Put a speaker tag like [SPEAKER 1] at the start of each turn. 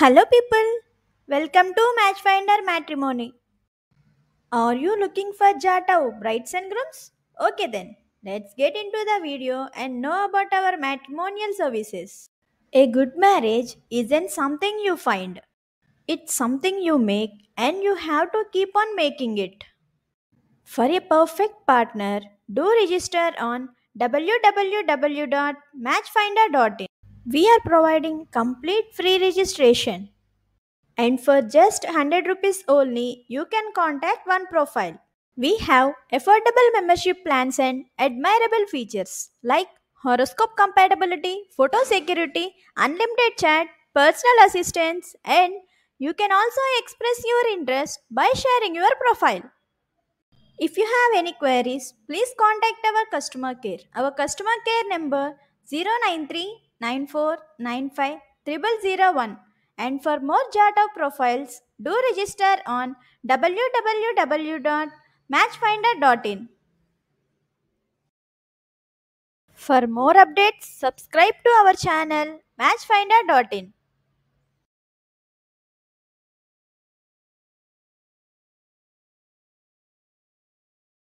[SPEAKER 1] Hello people, welcome to Matchfinder Matrimony. Are you looking for Jatau brides and grooms? Okay then, let's get into the video and know about our matrimonial services. A good marriage isn't something you find. It's something you make and you have to keep on making it. For a perfect partner, do register on www.matchfinder.in. We are providing complete free registration. And for just 100 rupees only, you can contact One Profile. We have affordable membership plans and admirable features like horoscope compatibility, photo security, unlimited chat, personal assistance, and you can also express your interest by sharing your profile. If you have any queries, please contact our customer care. Our customer care number 093 nine four nine five triple zero one. And for more Jotov profiles, do register on www.matchfinder.in. For more updates, subscribe to our channel matchfinder.in.